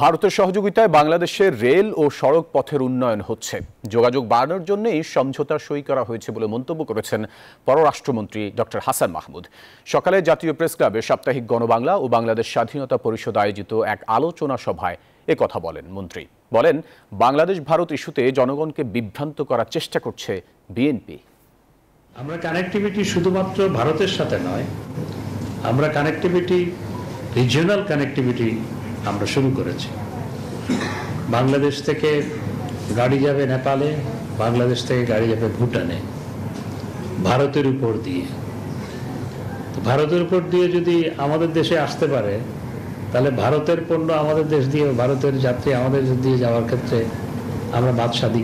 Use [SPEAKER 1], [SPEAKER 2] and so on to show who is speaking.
[SPEAKER 1] ভারতের সহযোগিতায় বাংলাদেশে রেল ও সড়ক পথের উন্নয়ন হচ্ছে যোগাযোগ বাড়ানোর জন্য এই সমঝোতা সই করা হয়েছে বলে মন্তব্য করেছেন পররাষ্ট্রমন্ত্রী ডক্টর হাসান মাহমুদ সকালে জাতীয় প্রেস ক্লাবে সাপ্তাহিক গণবাংলা ও বাংলাদেশ স্বাধীনতা পরিষদ আয়োজিত এক আলোচনা সভায় কথা বলেন মন্ত্রী বলেন বাংলাদেশ ভারত ইস্যুতে জনগণকে বিভ্রান্ত করার চেষ্টা করছে বিএনপি
[SPEAKER 2] আমরা কানেক্টিভিটি শুধুমাত্র ভারতের সাথে নয় আমরা কানেক্টিভিটি রিজিওনাল কানেক্টিভিটি আমরা শুরু করেছি বাংলাদেশ থেকে গাড়ি যাবে নেপালে বাংলাদেশ থেকে গাড়ি যাবে ভুটানে ভারতের উপর দিয়ে ভারতের উপর দিয়ে যদি আমাদের দেশে আসতে পারে তাহলে ভারতের পণ্য আমাদের দেশ দিয়ে ভারতের যাত্রী আমাদের দেশ দিয়ে যাওয়ার ক্ষেত্রে আমরা বাদশাদী